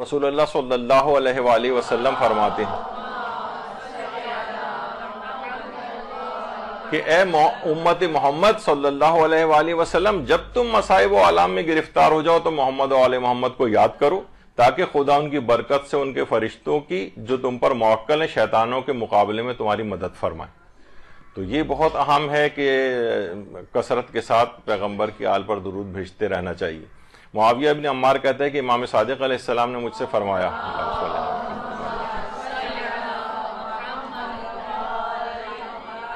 रसूल सल्लल्लाहु फरमाते हैं कि ए उम्मत मोहम्मद सल्लल्लाहु अलैहि वसल्लम जब तुम मसाइब आलाम में गिरफ्तार हो जाओ तो मोहम्मद आल मोहम्मद को याद करो ताकि खुदा उनकी बरकत से उनके फरिश्तों की जो तुम पर मौक्ल हैं शैतानों के मुकाबले में तुम्हारी मदद फरमाए तो ये बहुत अहम है कि कसरत के साथ पैगम्बर की आल पर दरूद भेजते रहना चाहिए मुआविया बिन अम्मार कहते हैं कि इमाम सादिक सलाम ने मुझसे फरमाया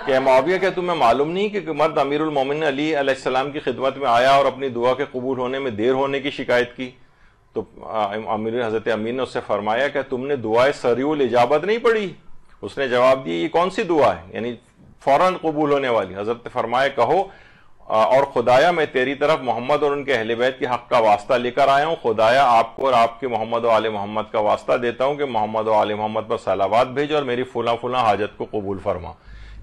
कि मुआविया क्या तुम्हें मालूम नहीं कि मर्द अमीरमिन अली सलाम की खिदमत में आया और अपनी दुआ के कबूल होने में देर होने की शिकायत की तो अमीर हजरत अमीन ने उससे फरमाया कि तुमने दुआ सरीउल इजाबत नहीं पढ़ी उसने जवाब दिया ये कौन सी दुआ है यानी फ़ौरन कबूल होने वाली हजरत फरमाए कहो और खुदाया मैं तेरी तरफ मोहम्मद और उनके अहल बैत के हक का वास्ता लेकर आया हूँ खुदाया आपको और आपके मोहम्मद आल मोहम्मद का वास्ता देता हूँ कि मोहम्मद आल मोहम्मद पर सलाबाद भेजो और मेरी फुला फुला हाजत को कबूल फरमा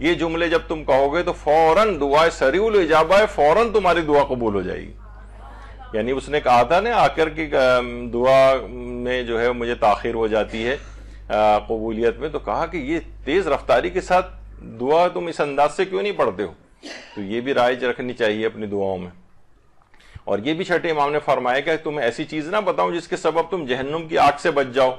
ये जुमले जब तुम कहोगे तो फौरन दुआ सरीउल इजाबा है फौरन तुम्हारी दुआ कबूल हो जाएगी यानी उसने कहा था ना आकर की दुआ में जो है मुझे ताखिर हो जाती है कबूलियत में तो कहा कि ये तेज़ रफ्तारी के साथ दुआ तुम इस अंदाज से क्यों नहीं पढ़ते हो तो ये भी राइज रखनी चाहिए अपनी दुआओं में और ये भी छठे इमाम ने फरमाया कि तुम ऐसी चीज ना बताओ जिसके सबब तुम जहन्नुम की आग से बच जाओ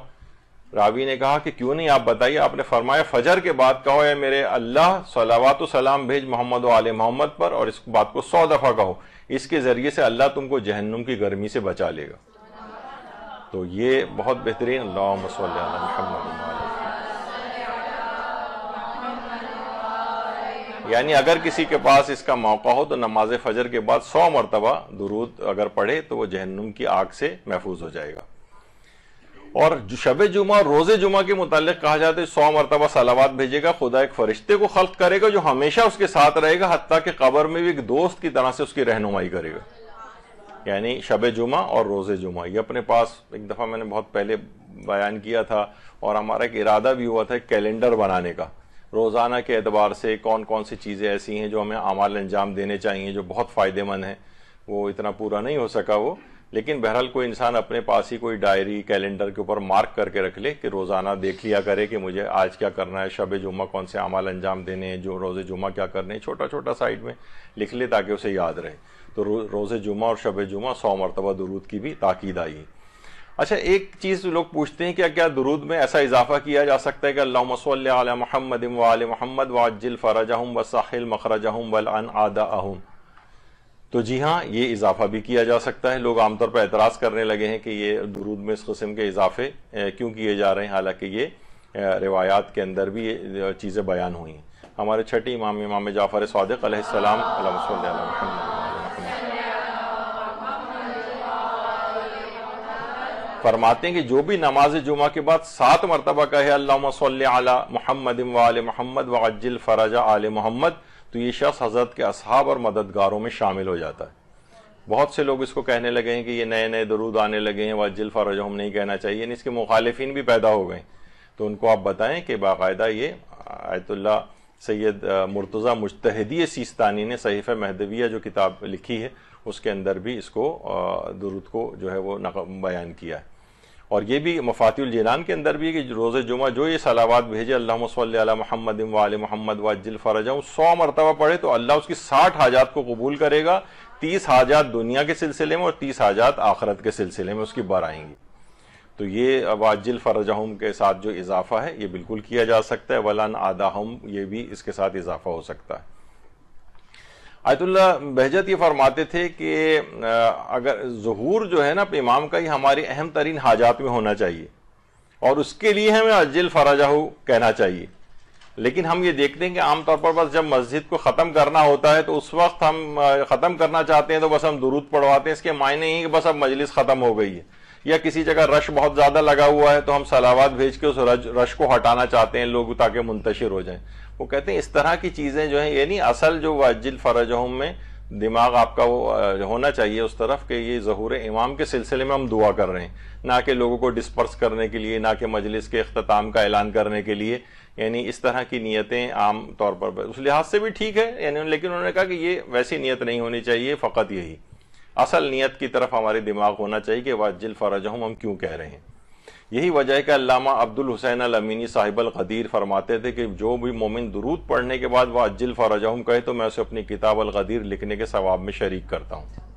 रावी ने कहा कि क्यों नहीं आप बताइए आपने फरमाया फजर के बाद कहो है मेरे अल्लाह सलावात सलाम भेज मोहम्मद आल मोहम्मद पर और इस बात को सौ दफा कहो इसके जरिए से अल्लाह तुमको जहन्नुम की गर्मी से बचा लेगा तो ये बहुत बेहतरीन अल्लाह मसल यानी अगर किसी के पास इसका मौका हो तो नमाज फजर के बाद सौ मरतबा दुरूद अगर पढ़े तो वह जहन्नुम की आग से महफूज हो जाएगा और शब जुमा और रोज़े जुमा के मुतालिक कहा जाता है सौ मरतबा सलावाद भेजेगा खुदा एक फरिश्ते को खल्क करेगा जो हमेशा उसके साथ रहेगा हती के कबर में भी एक दोस्त की तरह से उसकी रहनुमाई करेगा यानी शब जुमा और रोज़े जुमा ये अपने पास एक दफ़ा मैंने बहुत पहले बयान किया था और हमारा एक इरादा भी हुआ था कैलेंडर बनाने का रोज़ाना के अतबार से कौन कौन सी चीज़ें ऐसी हैं जो हमें अमाल अंजाम देने चाहिए जो बहुत फ़ायदेमंद हैं वो इतना पूरा नहीं हो सका वो लेकिन बहरहाल कोई इंसान अपने पास ही कोई डायरी कैलेंडर के ऊपर मार्क करके रख ले कि रोज़ाना देख लिया करे कि मुझे आज क्या करना है शब जुम्मा कौन से अमाल अंजाम देने हैं जो रोज़ जुम्मा क्या करने हैं छोटा छोटा साइड में लिख ले ताकि उसे याद रहे तो रोज़ जुम्मा और शब जुम्मा सौ मरतबा दरूद की भी ताकीद आई अच्छा एक चीज लोग पूछते हैं कि क्या दरूद में ऐसा इजाफा किया जा सकता है कि अल्लाह महमद वाल महमद वाजिल फ़राजहम व साहिल मखरजहम वल अन आदा अहम तो जी हाँ ये इजाफा भी किया जा सकता है लोग आमतौर पर एतराज़ करने लगे हैं कि ये दुरूद में इस कस्म के इजाफे क्यों किए जा रहे हैं हालांकि ये रिवायात के अंदर भी ये चीज़ें बयान हुई हैं हमारे छठी इमाम इमाम जाफ़र सदक फरमाते हैं कि जो भी नमाज जुमा के बाद सात मरतबा कहे अल्लाह मोहम्मद वाल मोहम्मद वजिल फराजा आल मोहम्मद तो ये शख्स हजरत के असहाब और मददगारों में शामिल हो जाता है बहुत से लोग इसको कहने लगे हैं कि ये नए नए दरूद आने लगे हैं वज्जिल फराजा हम नहीं कहना चाहिए यानी इसके मुखालिफिन भी पैदा हो गए तो उनको आप बताएं कि बाकायदा ये आयतुल्ला सैयद मुर्तज़ा मुश्तहदी सीस्तानी ने सहीफ़ महदविया जो किताब लिखी है उसके अंदर भी इसको दुरुद को जो है वो बयान किया है और ये भी मफातुलजनान के अंदर भी है कि रोज़ जुमा जो ये सलावाद भेजे अल्लाह महमद वाल महमद वाजिल फ़रजाऊँ सौ मरतबा पढ़े तो अल्लाह उसकी साठ हाजात को कबूल करेगा तीस हाजात दुनिया के सिलसिले में और तीस हाजात आखरत के सिलसिले में उसकी बर आएंगी तो ये वाजिल फ़रजाहम के साथ जो इजाफ़ा है ये बिल्कुल किया जा सकता है वलान आदा हम ये भी इसके साथ इजाफ़ा हो सकता है आयतुल्ला बहजत ये फरमाते थे कि अगर जहूर जो है ना अपने इमाम का ही हमारे अहम तरीन हाजात में होना चाहिए और उसके लिए हमें अजिल फराजाहू कहना चाहिए लेकिन हम ये देखते हैं कि आमतौर पर बस जब मस्जिद को ख़त्म करना होता है तो उस वक्त हम ख़त्म करना चाहते हैं तो बस हम दुरूद पढ़वाते हैं इसके मायने ही कि बस अब मजलिस ख़त्म हो गई है या किसी जगह रश बहुत ज्यादा लगा हुआ है तो हम सलावाद भेज के उस रज, रश को हटाना चाहते हैं लोग ताकि मुंतशिर हो जाए वो कहते हैं इस तरह की चीजें जो है ये नहीं असल जो वाजिल फरज में दिमाग आपका वो होना चाहिए उस तरफ कि ये जहूर इमाम के सिलसिले में हम दुआ कर रहे हैं ना कि लोगों को डिस्पर्स करने के लिए ना कि मजलिस के अख्ताम का ऐलान करने के लिए यानी इस तरह की नीयतें आम तौर पर उस लिहाज से भी ठीक है यानी लेकिन उन्होंने कहा कि ये वैसी नीयत नहीं होनी चाहिए फ़कत यही असल नीयत की तरफ हमारे दिमाग होना चाहिए कि वाजिल फ़रज हम क्यों कह रहे हैं यही वजह है कि अलामा अब्दुल हुसैन अमीनी साहिब अलगदीर फरमाते थे कि जो भी मोमिन दुरूद पढ़ने के बाद वाजिल फ़रज कहे तो मैं उसे अपनी किताब अलगदीर लिखने के सवाब में शरीक करता हूँ